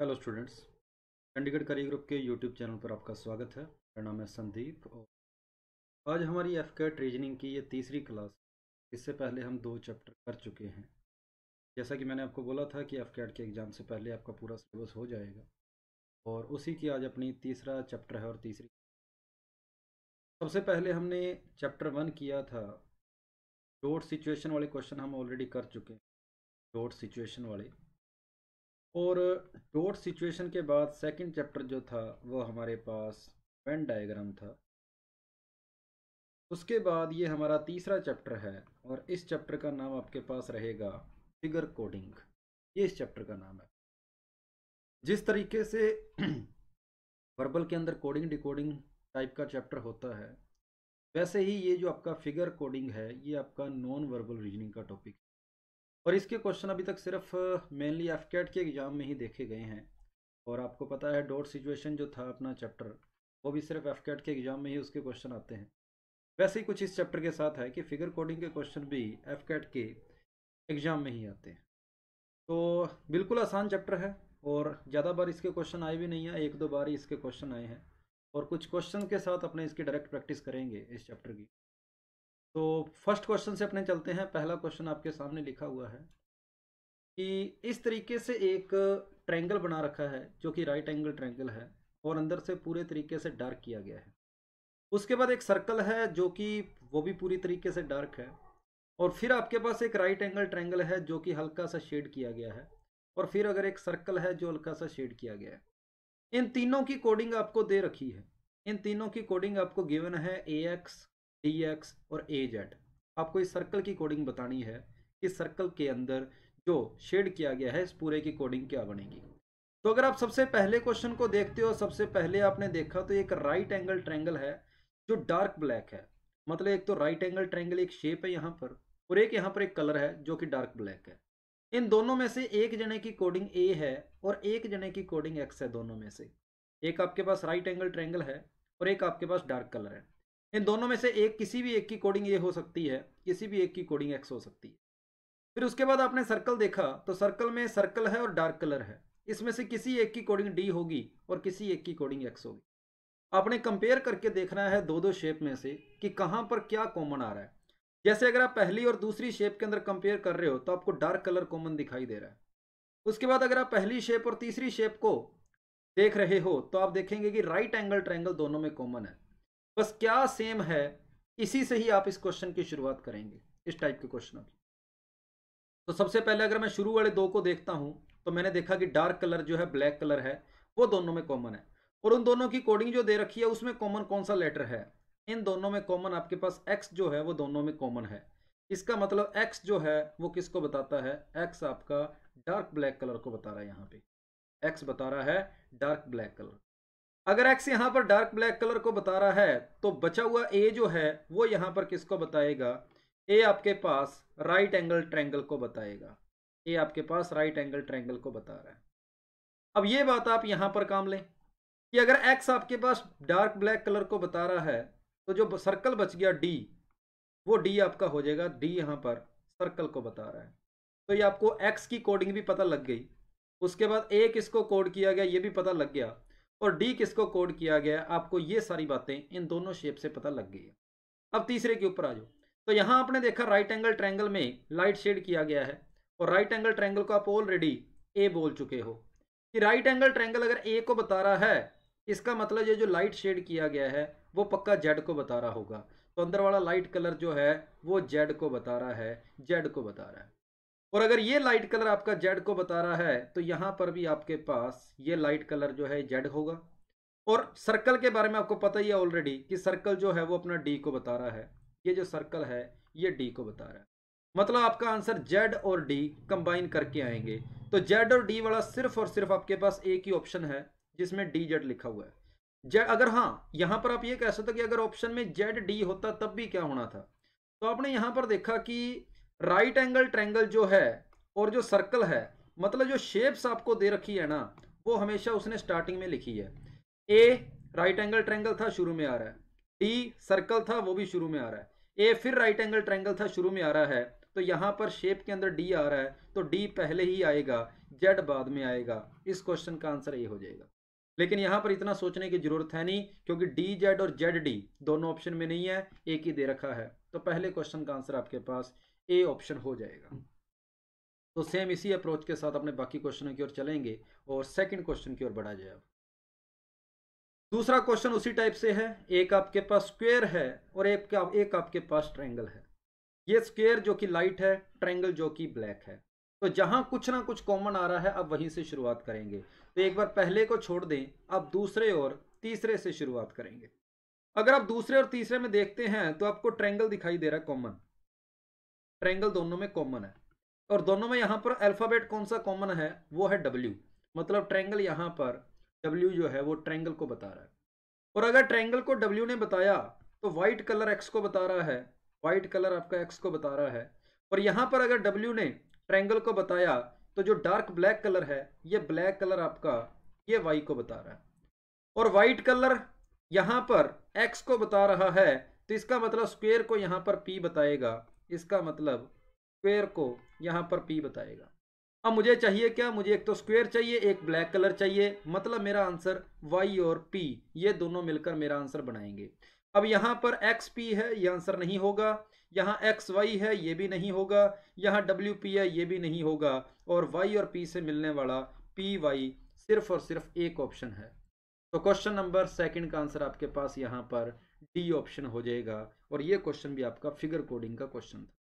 Hello students Chandigarh career group के YouTube channel पर आपका स्वागत है मेरा नाम है संदीप और आज हमारी एफ कैट रीजनिंग की ये तीसरी क्लास इससे पहले हम दो चैप्टर कर चुके हैं जैसा कि मैंने आपको बोला था कि एफ कैट के एग्ज़ाम से पहले आपका पूरा सिलेबस हो जाएगा और उसी की आज अपनी तीसरा चैप्टर है और तीसरी सबसे पहले हमने चैप्टर वन किया था डोट सिचुएशन वाले क्वेश्चन हम ऑलरेडी कर चुके हैं डोट सिचुएशन वाले और डॉट सिचुएशन के बाद सेकंड चैप्टर जो था वो हमारे पास वेन डायग्राम था उसके बाद ये हमारा तीसरा चैप्टर है और इस चैप्टर का नाम आपके पास रहेगा फिगर कोडिंग ये इस चैप्टर का नाम है जिस तरीके से वर्बल के अंदर कोडिंग डिकोडिंग टाइप का चैप्टर होता है वैसे ही ये जो आपका फिगर कोडिंग है ये आपका नॉन वर्बल रीजनिंग का टॉपिक और इसके क्वेश्चन अभी तक सिर्फ मेनली एफ के एग्ज़ाम में ही देखे गए हैं और आपको पता है डोट सिचुएशन जो था अपना चैप्टर वो भी सिर्फ एफ के एग्ज़ाम में ही उसके क्वेश्चन आते हैं वैसे ही कुछ इस चैप्टर के साथ है कि फिगर कोडिंग के क्वेश्चन भी एफ के एग्ज़ाम में ही आते हैं तो बिल्कुल आसान चैप्टर है और ज़्यादा बार इसके क्वेश्चन आए भी नहीं हैं एक दो बार ही इसके क्वेश्चन आए हैं और कुछ क्वेश्चन के साथ अपने इसकी डायरेक्ट प्रैक्टिस करेंगे इस चैप्टर की तो फर्स्ट क्वेश्चन से अपने चलते हैं पहला क्वेश्चन आपके सामने लिखा हुआ है कि इस तरीके से एक ट्रैंगल बना रखा है जो कि राइट एंगल ट्रैंगल है और अंदर से पूरे तरीके से डार्क किया गया है उसके बाद एक सर्कल है जो कि वो भी पूरी तरीके से डार्क है और फिर आपके पास एक राइट एंगल ट्रैंगल है जो कि हल्का सा शेड किया गया है और फिर अगर एक सर्कल है जो हल्का सा शेड किया गया है इन तीनों की कोडिंग आपको दे रखी है इन तीनों की कोडिंग आपको गिवन है ए एक्स डी एक्स और ए जेड आपको इस सर्कल की कोडिंग बतानी है कि सर्कल के अंदर जो शेड किया गया है इस पूरे की कोडिंग क्या बनेगी तो अगर आप सबसे पहले क्वेश्चन को देखते हो सबसे पहले आपने देखा तो एक राइट एंगल ट्रैंगल है जो डार्क ब्लैक है मतलब एक तो राइट एंगल ट्रैंगल एक शेप है यहाँ पर और एक यहाँ पर एक कलर है जो कि डार्क ब्लैक है इन दोनों में से एक जने की कोडिंग ए है और एक जने की कोडिंग एक्स है दोनों में से एक आपके पास राइट एंगल ट्रैंगल है और एक आपके पास डार्क कलर है इन दोनों में से एक किसी भी एक की कोडिंग ये हो सकती है किसी भी एक की कोडिंग एक्स हो सकती है फिर उसके बाद आपने सर्कल देखा तो सर्कल में सर्कल है और डार्क कलर है इसमें से किसी एक की कोडिंग डी होगी और किसी एक की कोडिंग एक्स होगी आपने कंपेयर करके देखना है दो दो शेप में से कि कहाँ पर क्या कॉमन आ रहा है जैसे अगर आप पहली और दूसरी शेप के अंदर कंपेयर कर रहे हो तो आपको डार्क कलर कॉमन दिखाई दे रहा है उसके बाद अगर आप पहली शेप और तीसरी शेप को देख रहे हो तो आप देखेंगे कि राइट एंगल ट्रायंगल दोनों में कॉमन है बस क्या सेम है इसी से ही आप इस क्वेश्चन की शुरुआत करेंगे इस टाइप के क्वेश्चन की तो सबसे पहले अगर मैं शुरू वाले दो को देखता हूं तो मैंने देखा कि डार्क कलर जो है ब्लैक कलर है वो दोनों में कॉमन है और उन दोनों की कोडिंग जो दे रखी है उसमें कॉमन कौन सा लेटर है इन दोनों में कॉमन आपके पास एक्स जो है वो दोनों में कॉमन है इसका मतलब एक्स जो है वो किसको बताता है एक्स आपका डार्क ब्लैक कलर को बता रहा है यहाँ पे एक्स बता रहा है डार्क ब्लैक कलर अगर एक्स यहाँ पर डार्क ब्लैक कलर को बता रहा है तो बचा हुआ ए जो है वो यहाँ पर किसको बताएगा ए आपके पास राइट एंगल ट्रैंगल को बताएगा ए आपके पास राइट एंगल ट्रैंगल को बता रहा है अब ये बात आप यहाँ पर काम लें कि अगर एक्स आपके पास डार्क ब्लैक कलर को बता रहा है तो जो सर्कल बच गया डी वो डी आपका हो जाएगा डी यहाँ पर सर्कल को बता रहा है तो ये आपको एक्स की कोडिंग भी पता लग गई उसके बाद ए किसको कोड किया गया ये भी पता लग गया और डी किसको कोड किया गया है आपको ये सारी बातें इन दोनों शेप से पता लग गई है अब तीसरे के ऊपर आ जाओ तो यहाँ आपने देखा राइट एंगल ट्रैंगल में लाइट शेड किया गया है और राइट एंगल ट्रैंगल को आप ऑलरेडी ए बोल चुके हो कि राइट एंगल ट्रैंगल अगर ए को बता रहा है इसका मतलब ये जो लाइट शेड किया गया है वो पक्का जेड को बता रहा होगा तो अंदर वाला लाइट कलर जो है वो जेड को बता रहा है जेड को बता रहा है और अगर ये लाइट कलर आपका जेड को बता रहा है तो यहाँ पर भी आपके पास ये लाइट कलर जो है जेड होगा और सर्कल के बारे में आपको पता ही है ऑलरेडी कि सर्कल जो है वो अपना डी को बता रहा है ये जो सर्कल है ये डी को बता रहा है मतलब आपका आंसर जेड और डी कंबाइन करके आएंगे तो जेड और डी वाला सिर्फ और सिर्फ आपके पास एक ही ऑप्शन है जिसमें डी जेड लिखा हुआ है जेड अगर हाँ यहाँ पर आप ये कह सकते हो कि अगर ऑप्शन में जेड डी होता तब भी क्या होना था तो आपने यहाँ पर देखा कि राइट एंगल ट्रेंगल जो है और जो सर्कल है मतलब जो शेप्स आपको दे रखी है ना वो हमेशा उसने स्टार्टिंग में लिखी है ए राइट एंगल ट्रेंगल था शुरू में आ रहा है डी सर्कल था वो भी शुरू में आ रहा है ए फिर राइट एंगल ट्रेंगल था शुरू में आ रहा है तो यहाँ पर शेप के अंदर डी आ रहा है तो डी पहले ही आएगा जेड बाद में आएगा इस क्वेश्चन का आंसर ये हो जाएगा लेकिन यहाँ पर इतना सोचने की जरूरत है नहीं क्योंकि डी जेड और जेड डी दोनों ऑप्शन में नहीं है एक ही दे रखा है तो पहले क्वेश्चन का आंसर आपके पास ए ऑप्शन हो जाएगा हम्म। तो सेम इसी अप्रोच के साथ अपने बाकी क्वेश्चनों की ओर चलेंगे और सेकंड क्वेश्चन की ओर बढ़ा जाए दूसरा क्वेश्चन उसी टाइप से है एक आपके पास स्क्वेयर है और एक का एक आपके पास ट्रेंगल है ये स्क्वेयर जो कि लाइट है ट्रेंगल जो कि ब्लैक है तो जहां कुछ ना कुछ कॉमन आ रहा है अब वहीं से शुरुआत करेंगे तो एक बार पहले को छोड़ दें अब दूसरे और तीसरे से शुरुआत करेंगे अगर आप दूसरे और तीसरे में देखते हैं तो आपको ट्रेंगल दिखाई दे रहा है कॉमन ट्रेंगल दोनों में कॉमन है और दोनों में यहाँ पर अल्फाबेट कौन सा कॉमन है वो है डब्ल्यू मतलब ट्रेंगल यहाँ पर डब्ल्यू जो है वो ट्रेंगल को बता रहा है और अगर ट्रेंगल को डब्ल्यू ने बताया तो व्हाइट कलर एक्स को बता रहा है व्हाइट कलर आपका एक्स को बता रहा है और यहाँ पर अगर डब्ल्यू ने ट्रेंगल को बताया तो जो डार्क ब्लैक कलर है ये ब्लैक कलर आपका ये वाई को बता रहा है और वाइट कलर यहाँ पर एक्स को बता रहा है तो इसका मतलब स्क्वेयर को यहाँ पर पी बताएगा इसका मतलब स्क्वेयर को यहाँ पर पी बताएगा अब मुझे चाहिए क्या मुझे एक तो स्क्वेयर चाहिए एक ब्लैक कलर चाहिए मतलब मेरा आंसर वाई और पी ये दोनों मिलकर मेरा आंसर बनाएंगे अब यहाँ पर एक्स पी है ये आंसर नहीं होगा यहाँ एक्स वाई है ये भी नहीं होगा यहाँ डब्ल्यू पी है ये भी नहीं होगा और वाई और पी से मिलने वाला पी वाई सिर्फ और सिर्फ एक ऑप्शन है तो क्वेश्चन नंबर सेकंड का आंसर आपके पास यहाँ पर डी ऑप्शन हो जाएगा और ये क्वेश्चन भी आपका फिगर कोडिंग का क्वेश्चन था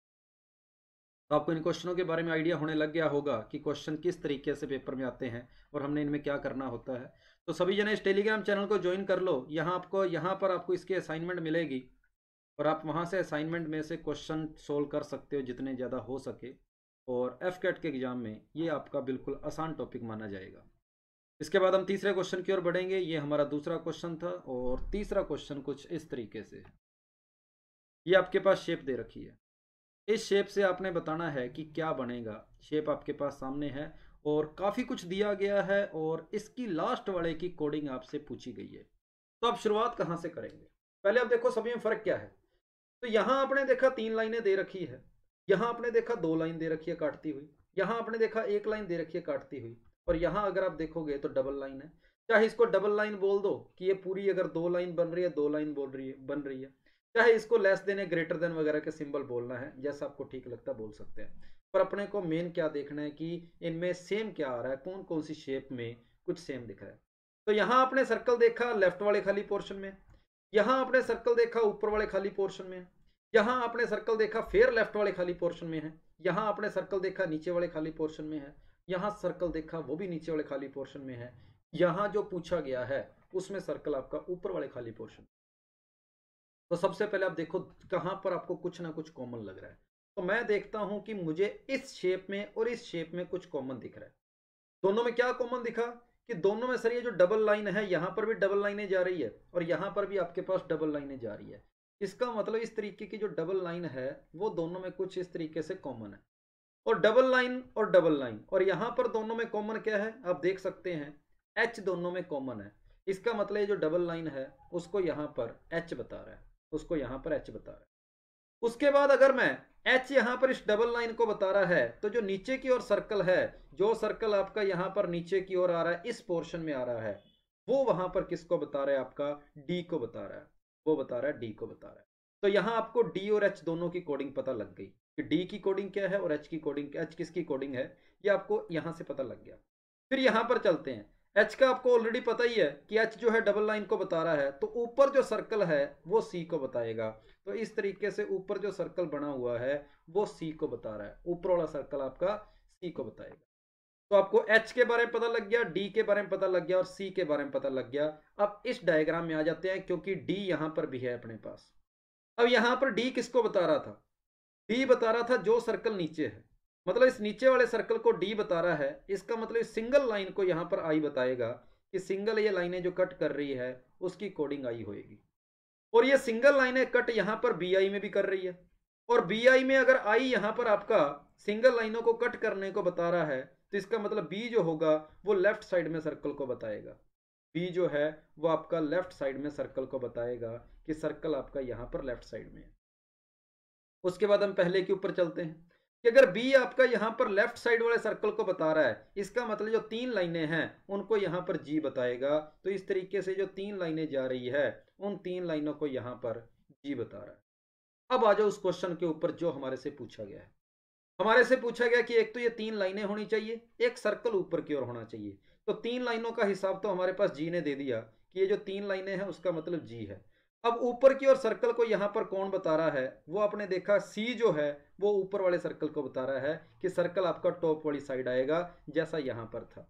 तो आपको इन क्वेश्चनों के बारे में आइडिया होने लग गया होगा कि क्वेश्चन किस तरीके से पेपर में आते हैं और हमने इनमें क्या करना होता है तो सभी जने इस टेलीग्राम चैनल को ज्वाइन कर लो यहाँ आपको यहाँ पर आपको इसकी असाइनमेंट मिलेगी और आप वहाँ से असाइनमेंट में से क्वेश्चन सोल्व कर सकते हो जितने ज़्यादा हो सके और एफ के एग्ज़ाम में ये आपका बिल्कुल आसान टॉपिक माना जाएगा इसके बाद हम तीसरे क्वेश्चन की ओर बढ़ेंगे ये हमारा दूसरा क्वेश्चन था और तीसरा क्वेश्चन कुछ इस तरीके से है ये आपके पास शेप दे रखी है इस शेप से आपने बताना है कि क्या बनेगा शेप आपके पास सामने है और काफ़ी कुछ दिया गया है और इसकी लास्ट वाले की कोडिंग आपसे पूछी गई है तो आप शुरुआत कहाँ से करेंगे पहले आप देखो सभी में फ़र्क क्या है तो यहाँ आपने देखा तीन लाइनें दे रखी है यहाँ आपने देखा दो लाइन दे रखी है काटती हुई यहाँ आपने देखा एक लाइन दे रखी है काटती हुई और यहाँ अगर आप देखोगे तो डबल लाइन है चाहे इसको डबल लाइन बोल दो कि ये पूरी अगर दो लाइन बन रही है दो लाइन बोल रही है बन रही है चाहे इसको लेस देने ग्रेटर देन वगैरह के सिंबल बोलना है जैसा आपको ठीक लगता बोल सकते हैं पर अपने को मेन क्या देखना है कि इनमें सेम क्या आ रहा है कौन कौन सी शेप में कुछ सेम दिख रहा है तो यहाँ आपने सर्कल देखा लेफ्ट वाले खाली पोर्शन में यहाँ आपने सर्कल देखा ऊपर वाले खाली पोर्शन में यहाँ आपने सर्कल देखा फिर लेफ्ट वाले खाली पोर्शन में है यहाँ आपने सर्कल देखा नीचे वाले खाली पोर्शन में है यहाँ सर्कल देखा वो भी नीचे वाले खाली पोर्शन में है यहाँ जो पूछा गया है उसमें सर्कल आपका ऊपर वाले खाली पोर्शन तो सबसे पहले आप देखो कहाँ पर आपको कुछ ना कुछ कॉमन लग रहा है तो मैं देखता हूं कि मुझे इस शेप में और इस शेप में कुछ कॉमन दिख रहा है दोनों में क्या कॉमन दिखा कि दोनों में सर ये जो डबल लाइन है यहाँ पर भी डबल लाइनें जा रही है और यहाँ पर भी आपके पास डबल लाइनें जा रही है इसका मतलब इस तरीके की जो डबल लाइन है वो दोनों में कुछ इस तरीके से कॉमन है और डबल लाइन और डबल लाइन और यहाँ पर दोनों में कॉमन क्या है आप देख सकते हैं एच दोनों में कॉमन है इसका मतलब जो डबल लाइन है उसको यहाँ पर एच बता रहा है उसको यहाँ पर एच बता रहा है उसके बाद अगर मैं एच यहाँ पर इस डबल लाइन को बता रहा है तो जो नीचे की ओर सर्कल है जो सर्कल आपका यहाँ पर नीचे की ओर आ रहा है इस पोर्शन में आ रहा है वो वहां पर किसको बता रहा है आपका डी को बता रहा है वो बता रहा है डी को बता रहा है तो यहाँ आपको डी और एच दोनों की कोडिंग पता लग गई कि डी की कोडिंग क्या है और एच की कोडिंग एच किसकी कोडिंग है ये आपको यहाँ से पता लग गया फिर यहाँ पर चलते हैं एच का आपको ऑलरेडी पता ही है कि एच जो है डबल लाइन को बता रहा है तो ऊपर जो सर्कल है वो सी को बताएगा तो इस तरीके से ऊपर जो सर्कल बना हुआ है वो सी को बता रहा है ऊपर वाला सर्कल आपका सी को बताएगा तो आपको एच के बारे में पता लग गया डी के बारे में पता लग गया और सी के बारे में पता लग गया अब इस डायग्राम में आ जाते हैं क्योंकि डी यहां पर भी है अपने पास अब यहां पर डी किसको बता रहा था डी बता रहा था जो सर्कल नीचे है मतलब इस नीचे वाले सर्कल को डी बता रहा है इसका मतलब इस सिंगल लाइन को यहाँ पर आई बताएगा कि सिंगल ये लाइनें जो कट कर रही है उसकी कोडिंग आई होएगी और ये सिंगल लाइनें कट यहाँ पर बी आई में भी कर रही है और बी आई में अगर आई यहाँ पर आपका सिंगल लाइनों को कट करने को बता रहा है तो इसका मतलब बी जो होगा वो लेफ्ट साइड में सर्कल को बताएगा बी जो है वो आपका लेफ्ट साइड में सर्कल को बताएगा कि सर्कल आपका यहाँ पर लेफ्ट साइड में है उसके बाद हम पहले के ऊपर चलते हैं कि अगर बी आपका यहाँ पर लेफ्ट साइड वाले सर्कल को बता रहा है इसका मतलब जो तीन लाइनें हैं उनको यहाँ पर जी बताएगा तो इस तरीके से जो तीन लाइनें जा रही है उन तीन लाइनों को यहाँ पर जी बता रहा है अब आ जाओ उस क्वेश्चन के ऊपर जो हमारे से पूछा गया है हमारे से पूछा गया कि एक तो ये तीन लाइनें होनी चाहिए एक सर्कल ऊपर की ओर होना चाहिए तो तीन लाइनों का हिसाब तो हमारे पास जी ने दे दिया कि ये जो तीन लाइनें हैं उसका मतलब जी है अब ऊपर की ओर सर्कल को यहाँ पर कौन बता रहा है वो आपने देखा सी जो है वो ऊपर वाले सर्कल को बता रहा है कि सर्कल आपका टॉप वाली साइड आएगा जैसा यहाँ पर था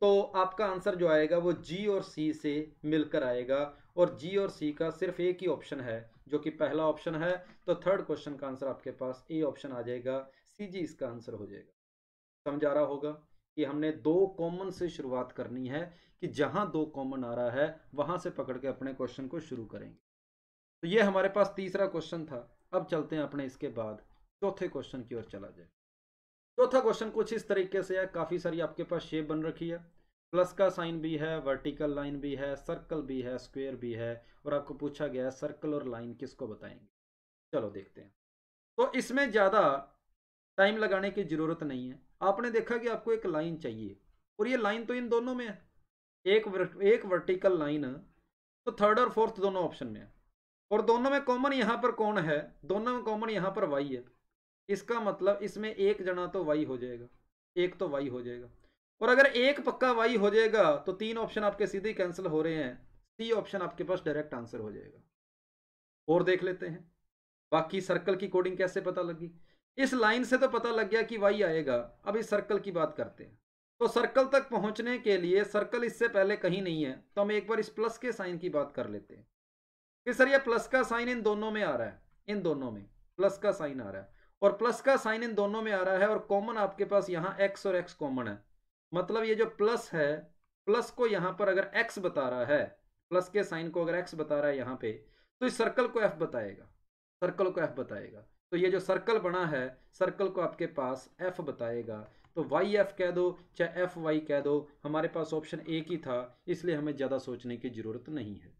तो आपका आंसर जो आएगा वो जी और सी से मिलकर आएगा और जी और सी का सिर्फ एक ही ऑप्शन है जो कि पहला ऑप्शन है तो थर्ड क्वेश्चन का आंसर आपके पास ए ऑप्शन आ जाएगा सी जी इसका आंसर हो जाएगा समझा रहा होगा कि हमने दो कॉमन से शुरुआत करनी है कि जहां दो कॉमन आ रहा है वहां से पकड़ के अपने क्वेश्चन को शुरू करेंगे तो ये हमारे पास तीसरा क्वेश्चन था अब चलते हैं अपने इसके बाद चौथे क्वेश्चन की ओर चला जाए चौथा क्वेश्चन कुछ इस तरीके से है काफ़ी सारी आपके पास शेप बन रखी है प्लस का साइन भी है वर्टिकल लाइन भी है सर्कल भी है स्क्वेयर भी है और आपको पूछा गया है सर्कल और लाइन किसको बताएंगे चलो देखते हैं तो इसमें ज़्यादा टाइम लगाने की ज़रूरत नहीं है आपने देखा कि आपको एक लाइन चाहिए और ये लाइन तो इन दोनों में है एक वर, एक वर्टिकल लाइन तो थर्ड और फोर्थ दोनों ऑप्शन में है और दोनों में कॉमन यहाँ पर कौन है दोनों में कॉमन यहाँ पर वाई है इसका मतलब इसमें एक जना तो वाई हो जाएगा एक तो वाई हो जाएगा और अगर एक पक्का वाई हो जाएगा तो तीन ऑप्शन आपके सीधे कैंसिल हो रहे हैं सी ऑप्शन आपके पास डायरेक्ट आंसर हो जाएगा और देख लेते हैं बाकी सर्कल की कोडिंग कैसे पता लगी इस लाइन से तो पता लग गया कि वाई आएगा अब इस सर्कल की बात करते हैं तो सर्कल तक पहुंचने के लिए सर्कल इससे पहले कहीं नहीं है तो हम एक बार इस प्लस के साइन की बात कर लेते हैं कि सर यह प्लस का साइन इन दोनों में आ रहा है इन दोनों में प्लस का साइन आ रहा है और प्लस का साइन इन दोनों में आ रहा है और कॉमन आपके पास यहाँ एक्स और एक्स कॉमन है मतलब ये जो प्लस है प्लस को यहाँ पर अगर एक्स बता रहा है प्लस के साइन को अगर एक्स बता रहा है यहाँ पे तो इस सर्कल को एफ बताएगा सर्कल को एफ बताएगा तो ये जो सर्कल बना है सर्कल को आपके पास एफ बताएगा तो वाई एफ कह दो चाहे एफ वाई कह दो हमारे पास ऑप्शन एक ही था इसलिए हमें ज़्यादा सोचने की ज़रूरत नहीं है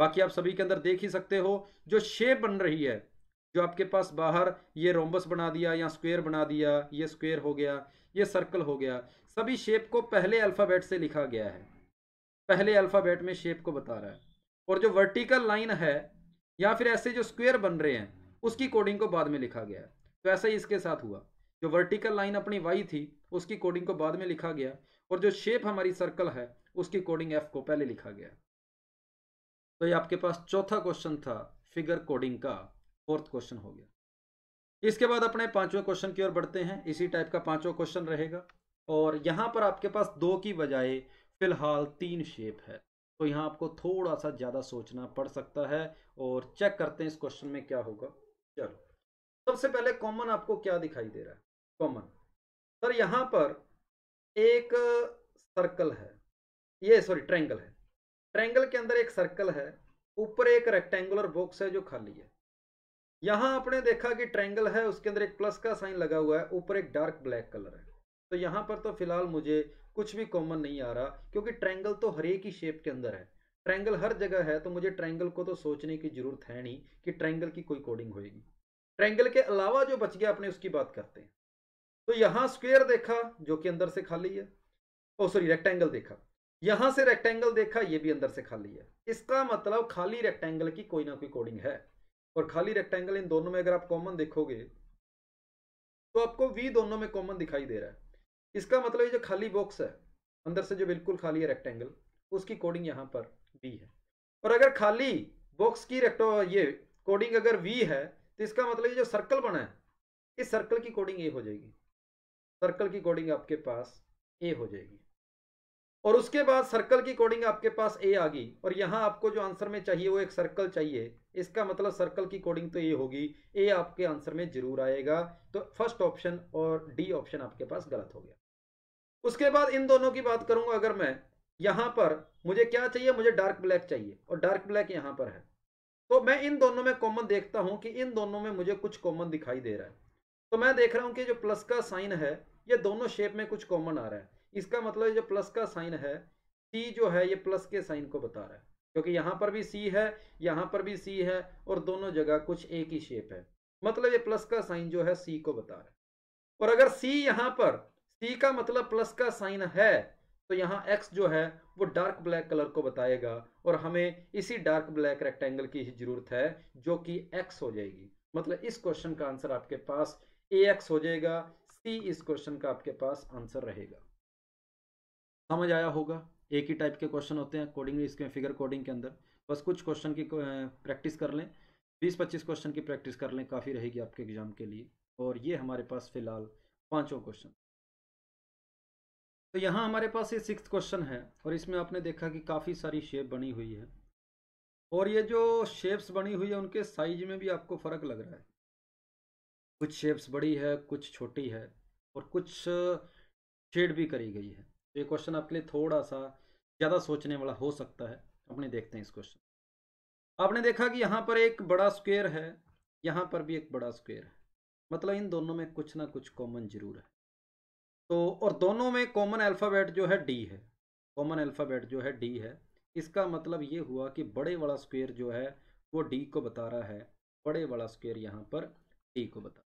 बाकी आप सभी के अंदर देख ही सकते हो जो शेप बन रही है जो आपके पास बाहर ये रोम्बस बना दिया या स्क्वेयर बना दिया ये स्क्वेयर हो गया ये सर्कल हो गया सभी शेप को पहले अल्फ़ाबेट से लिखा गया है पहले अल्फ़ाबेट में शेप को बता रहा है और जो वर्टिकल लाइन है या फिर ऐसे जो स्क्वेयर बन रहे हैं उसकी कोडिंग को बाद में लिखा गया है तो ऐसा ही इसके साथ हुआ जो वर्टिकल लाइन अपनी वाई थी उसकी कोडिंग को बाद में लिखा गया और जो शेप हमारी सर्कल है उसकी कोडिंग एफ को पहले लिखा गया तो ये आपके पास चौथा क्वेश्चन था फिगर कोडिंग का फोर्थ क्वेश्चन हो गया इसके बाद अपने पांचवें क्वेश्चन की ओर बढ़ते हैं इसी टाइप का पांचवा क्वेश्चन रहेगा और यहाँ पर आपके पास दो की बजाय फिलहाल तीन शेप है तो यहाँ आपको थोड़ा सा ज़्यादा सोचना पड़ सकता है और चेक करते हैं इस क्वेश्चन में क्या होगा चलो सबसे पहले कॉमन आपको क्या दिखाई दे रहा है कॉमन सर यहां पर एक सर्कल है ये सॉरी ट्रैंगल है ट्रैंगल के अंदर एक सर्कल है ऊपर एक रेक्टेंगुलर बॉक्स है जो खाली है यहां आपने देखा कि ट्रैंगल है उसके अंदर एक प्लस का साइन लगा हुआ है ऊपर एक डार्क ब्लैक कलर है तो यहां पर तो फिलहाल मुझे कुछ भी कॉमन नहीं आ रहा क्योंकि ट्रैंगल तो हर एक ही शेप के अंदर है ट्रायंगल हर जगह है तो मुझे ट्रायंगल को तो सोचने की जरूरत है नहीं कि ट्रायंगल की कोई कोडिंग होगी ट्रायंगल के अलावा जो बच गया अपने उसकी बात करते हैं तो यहां स्क्वेयर देखा जो कि अंदर से खाली है ओ सॉरी रेक्टेंगल देखा यहां से रेक्टेंगल देखा ये भी अंदर से खाली है इसका मतलब खाली रेक्टेंगल की कोई ना कोई कोडिंग है और खाली रेक्टेंगल इन दोनों में अगर आप कॉमन देखोगे तो आपको वी दोनों में कॉमन दिखाई दे रहा है इसका मतलब ये जो खाली बॉक्स है अंदर से जो बिल्कुल खाली है रेक्टेंगल उसकी कोडिंग यहां पर वी है और अगर खाली बॉक्स की रेक्टो ये कोडिंग अगर वी है तो इसका मतलब जो सर्कल बना है इस सर्कल की कोडिंग ए हो जाएगी सर्कल की कोडिंग आपके पास ए हो जाएगी और उसके बाद सर्कल की कोडिंग आपके पास ए आ गई और यहाँ आपको जो आंसर में चाहिए वो एक सर्कल चाहिए इसका मतलब सर्कल की कोडिंग तो ए होगी ए आपके आंसर में जरूर आएगा तो फर्स्ट ऑप्शन और डी ऑप्शन आपके पास गलत हो गया उसके बाद इन दोनों की बात करूंगा अगर मैं यहां पर मुझे क्या चाहिए मुझे डार्क ब्लैक चाहिए और डार्क ब्लैक यहाँ पर है तो मैं इन दोनों में कॉमन देखता हूं कि इन दोनों में मुझे कुछ कॉमन दिखाई दे रहा है तो मैं देख रहा हूं कि जो प्लस का साइन है ये दोनों शेप में कुछ कॉमन आ रहा है इसका मतलब जो प्लस का साइन है सी जो है ये प्लस के साइन को बता रहा है क्योंकि यहां पर भी सी है यहां पर भी सी है और दोनों जगह कुछ एक ही शेप है मतलब ये प्लस का साइन जो है सी को बता रहा है और अगर सी यहाँ पर सी का मतलब प्लस का साइन है तो यहाँ एक्स जो है वो डार्क ब्लैक कलर को बताएगा और हमें इसी डार्क ब्लैक रेक्टेंगल की ही जरूरत है जो कि एक्स हो जाएगी मतलब इस क्वेश्चन का आंसर आपके पास ए एक्स हो जाएगा सी इस क्वेश्चन का आपके पास आंसर रहेगा समझ आया होगा एक ही टाइप के क्वेश्चन होते हैं कोडिंग इसके फिगर कोडिंग के अंदर बस कुछ क्वेश्चन की प्रैक्टिस कर लें बीस पच्चीस क्वेश्चन की प्रैक्टिस कर लें काफ़ी रहेगी आपके एग्जाम के लिए और ये हमारे पास फिलहाल पाँचों क्वेश्चन तो यहाँ हमारे पास ये सिक्स क्वेश्चन है और इसमें आपने देखा कि काफ़ी सारी शेप बनी हुई है और ये जो शेप्स बनी हुई है उनके साइज में भी आपको फ़र्क लग रहा है कुछ शेप्स बड़ी है कुछ छोटी है और कुछ शेड भी करी गई है तो ये क्वेश्चन आपके लिए थोड़ा सा ज़्यादा सोचने वाला हो सकता है अपने देखते हैं इस क्वेश्चन आपने देखा कि यहाँ पर एक बड़ा स्क्वेयर है यहाँ पर भी एक बड़ा स्क्वेयर है मतलब इन दोनों में कुछ ना कुछ कॉमन जरूर है तो और दोनों में कॉमन अल्फ़ाबेट जो है डी है कॉमन अल्फ़ाबेट जो है डी है इसका मतलब ये हुआ कि बड़े वाला स्क्वेयर जो है वो डी को बता रहा है बड़े वाला स्क्वेयर यहाँ पर डी को बता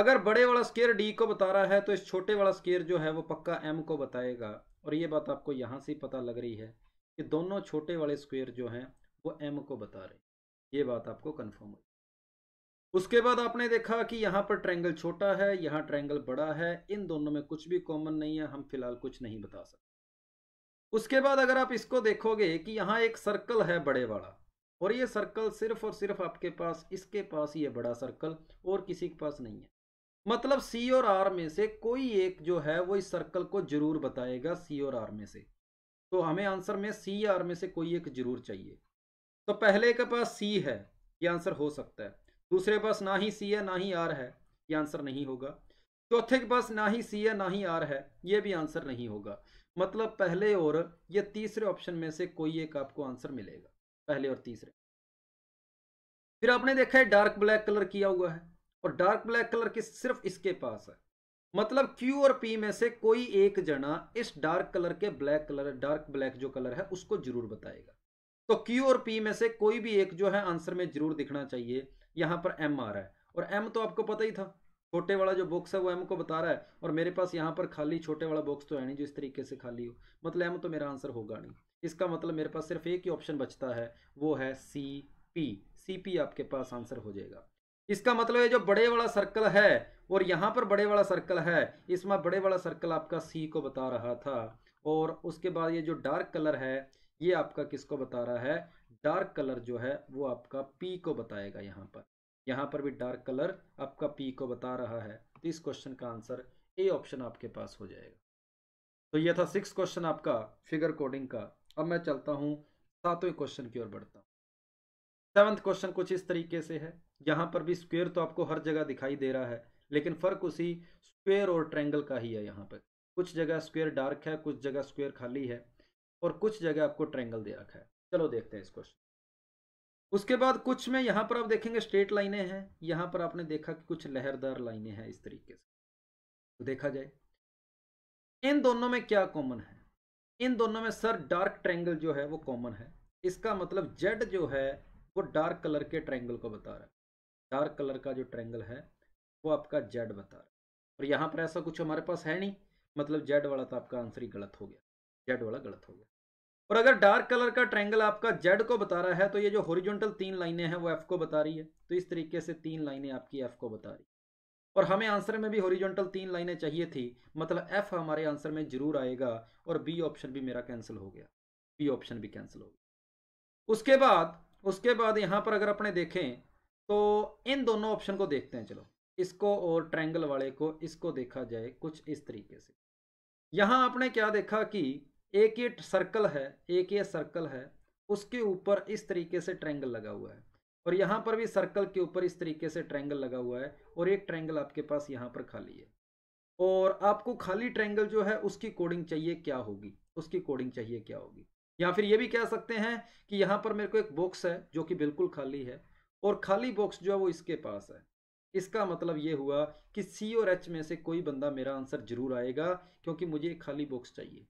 अगर बड़े वाला स्केयर डी को बता रहा है तो इस छोटे वाला स्केयर जो है वो पक्का एम को बताएगा और ये बात आपको यहाँ से पता लग रही है कि दोनों छोटे वाले स्क्वेयर जो हैं वो एम को बता रहे हैं ये बात आपको कन्फर्म हुई उसके बाद आपने देखा कि यहाँ पर ट्रैंगल छोटा है यहाँ ट्रैंगल बड़ा है इन दोनों में कुछ भी कॉमन नहीं है हम फिलहाल कुछ नहीं बता सकते उसके बाद अगर आप इसको देखोगे कि यहाँ एक सर्कल है बड़े वाला और ये सर्कल सिर्फ और सिर्फ आपके पास इसके पास ये बड़ा सर्कल और किसी के पास नहीं है मतलब सी और आर में से कोई एक जो है वो इस सर्कल को जरूर बताएगा सी और आर में से तो हमें आंसर में सी आर में से कोई एक जरूर चाहिए तो पहले के पास सी है ये आंसर हो सकता है दूसरे पास ना ही सी है ना ही आर है ये आंसर नहीं होगा चौथे के पास ना ही सी है ना ही आर है ये भी आंसर नहीं होगा मतलब पहले और ये तीसरे ऑप्शन में से कोई एक आपको आंसर मिलेगा पहले और तीसरे फिर आपने देखा है डार्क ब्लैक कलर किया हुआ है और डार्क ब्लैक कलर की सिर्फ इसके पास है मतलब क्यू और पी में से कोई एक जना इस डार्क कलर के ब्लैक कलर डार्क ब्लैक जो कलर है उसको जरूर बताएगा तो क्यू और पी में से कोई भी एक जो है आंसर में जरूर दिखना चाहिए यहाँ पर एम आ रहा है और एम तो आपको पता ही था छोटे वाला जो बॉक्स है वो एम को बता रहा है और मेरे पास यहाँ पर खाली छोटे वाला बॉक्स तो है नहीं जो इस तरीके से खाली हो मतलब एम तो मेरा आंसर होगा नहीं इसका मतलब मेरे पास सिर्फ एक ही ऑप्शन बचता है वो है सी पी सी पी आपके पास आंसर हो जाएगा इसका मतलब ये जो बड़े वाला सर्कल है और यहाँ पर बड़े वाला सर्कल है इसमें बड़े वाला सर्कल आपका सी को बता रहा था और उसके बाद ये जो डार्क कलर है ये आपका किसको बता रहा है डार्क कलर जो है वो आपका पी को बताएगा यहाँ पर यहाँ पर भी डार्क कलर आपका पी को बता रहा है तो इस क्वेश्चन का आंसर ए ऑप्शन आपके पास हो जाएगा तो यह था सिक्स क्वेश्चन आपका फिगर कोडिंग का अब मैं चलता हूँ सातवें क्वेश्चन की ओर बढ़ता हूँ सेवन्थ क्वेश्चन कुछ इस तरीके से है यहाँ पर भी स्क्वेयर तो आपको हर जगह दिखाई दे रहा है लेकिन फ़र्क उसी स्क्वेयर और ट्रेंगल का ही है यहाँ पर कुछ जगह स्क्वेयर डार्क है कुछ जगह स्क्वेयर खाली है और कुछ जगह आपको ट्रेंगल दे रखा है चलो देखते हैं इस क्वेश्चन उसके बाद कुछ में यहां पर आप देखेंगे स्ट्रेट लाइनें हैं यहां पर आपने देखा कि कुछ लहरदार लाइनें हैं इस तरीके से तो देखा जाए इन दोनों में क्या कॉमन है इन दोनों में सर डार्क ट्रेंगल जो है वो कॉमन है इसका मतलब जेड जो है वो डार्क कलर के ट्रैंगल को बता रहा है डार्क कलर का जो ट्रेंगल है वो आपका जेड बता रहा है और यहाँ पर ऐसा कुछ हमारे पास है नहीं मतलब जेड वाला तो आपका आंसर ही गलत हो गया जेड वाला गलत हो गया और अगर डार्क कलर का ट्रायंगल आपका जेड को बता रहा है तो ये जो हॉरिजॉन्टल तीन लाइनें हैं वो एफ को बता रही है तो इस तरीके से तीन लाइनें आपकी एफ को बता रही और हमें आंसर में भी होरिजेंटल तीन लाइनें चाहिए थी मतलब एफ हमारे आंसर में जरूर आएगा और बी ऑप्शन भी मेरा कैंसिल हो गया बी ऑप्शन भी कैंसिल हो गया उसके बाद उसके बाद यहाँ पर अगर अपने देखें तो इन दोनों ऑप्शन को देखते हैं चलो इसको और ट्रैंगल वाले को इसको देखा जाए कुछ इस तरीके से यहाँ आपने क्या देखा कि एक ये सर्कल है एक ये सर्कल है उसके ऊपर इस तरीके से ट्रैंगल लगा हुआ है और यहाँ पर भी सर्कल के ऊपर इस तरीके से ट्रैंगल लगा हुआ है और एक ट्रैंगल आपके पास यहाँ पर खाली है और आपको खाली ट्रैंगल जो है उसकी कोडिंग चाहिए क्या होगी उसकी कोडिंग चाहिए क्या होगी या फिर ये भी कह सकते हैं कि यहाँ पर मेरे को एक बॉक्स है जो कि बिल्कुल खाली है और खाली बॉक्स जो है वो इसके पास है इसका मतलब ये हुआ कि सी और एच में से कोई बंदा मेरा आंसर जरूर आएगा क्योंकि मुझे एक खाली बॉक्स चाहिए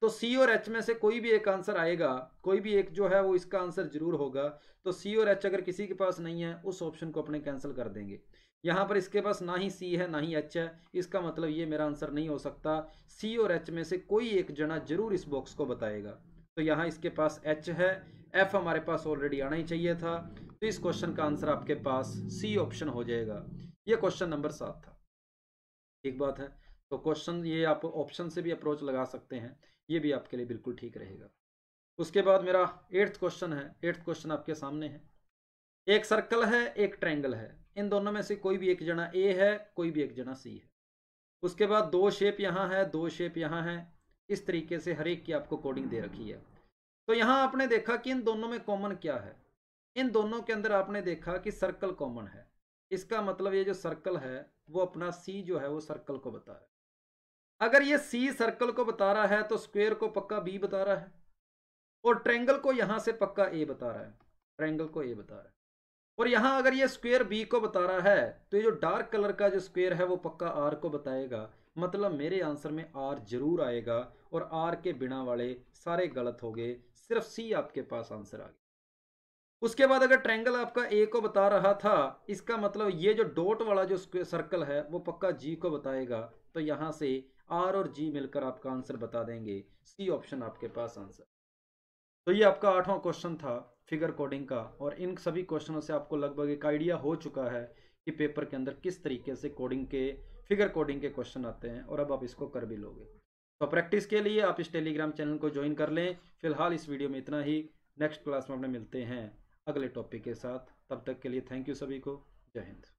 तो सी और एच में से कोई भी एक आंसर आएगा कोई भी एक जो है वो इसका आंसर जरूर होगा तो सी और एच अगर किसी के पास नहीं है उस ऑप्शन को अपने कैंसिल कर देंगे यहाँ पर इसके पास ना ही सी है ना ही एच है इसका मतलब ये मेरा आंसर नहीं हो सकता सी और एच में से कोई एक जना जरूर इस बॉक्स को बताएगा तो यहाँ इसके पास एच है एफ हमारे पास ऑलरेडी आना ही चाहिए था तो इस क्वेश्चन का आंसर आपके पास सी ऑप्शन हो जाएगा ये क्वेश्चन नंबर सात था ठीक बात है तो क्वेश्चन ये आप ऑप्शन से भी अप्रोच लगा सकते हैं ये भी आपके लिए बिल्कुल ठीक रहेगा उसके बाद मेरा एट्थ क्वेश्चन है एट्थ क्वेश्चन आपके सामने है एक सर्कल है एक ट्रैंगल है इन दोनों में से कोई भी एक जना ए है कोई भी एक जना सी है उसके बाद दो शेप यहाँ है दो शेप यहाँ है इस तरीके से हर एक की आपको कोडिंग दे रखी है तो यहाँ आपने देखा कि इन दोनों में कॉमन क्या है इन दोनों के अंदर आपने देखा कि सर्कल कॉमन है इसका मतलब ये जो सर्कल है वो अपना सी जो है वो सर्कल को बता रहा है अगर ये सी सर्कल को बता रहा है तो स्क्वेयर को पक्का बी बता रहा है और ट्रेंगल को यहां से पक्का ए बता रहा है ट्रेंगल को ए बता रहा है और यहां अगर ये स्क्वेयर बी को बता रहा है तो ये जो डार्क कलर का जो स्क्वेयर है वो पक्का आर को बताएगा मतलब मेरे आंसर में आर जरूर आएगा और आर के बिना वाले सारे गलत हो गए सिर्फ सी आपके पास आंसर आ गया उसके बाद अगर ट्रेंगल आपका ए को बता रहा था इसका मतलब ये जो डोट वाला जो सर्कल है वो पक्का जी को बताएगा तो यहाँ से आर और जी मिलकर आपका आंसर बता देंगे सी ऑप्शन आपके पास आंसर तो ये आपका आठवां क्वेश्चन था फिगर कोडिंग का और इन सभी क्वेश्चनों से आपको लगभग एक आइडिया हो चुका है कि पेपर के अंदर किस तरीके से कोडिंग के फिगर कोडिंग के क्वेश्चन आते हैं और अब आप इसको कर भी लोगे तो प्रैक्टिस के लिए आप इस टेलीग्राम चैनल को ज्वाइन कर लें फिलहाल इस वीडियो में इतना ही नेक्स्ट क्लास में अपने मिलते हैं अगले टॉपिक के साथ तब तक के लिए थैंक यू सभी को जय हिंद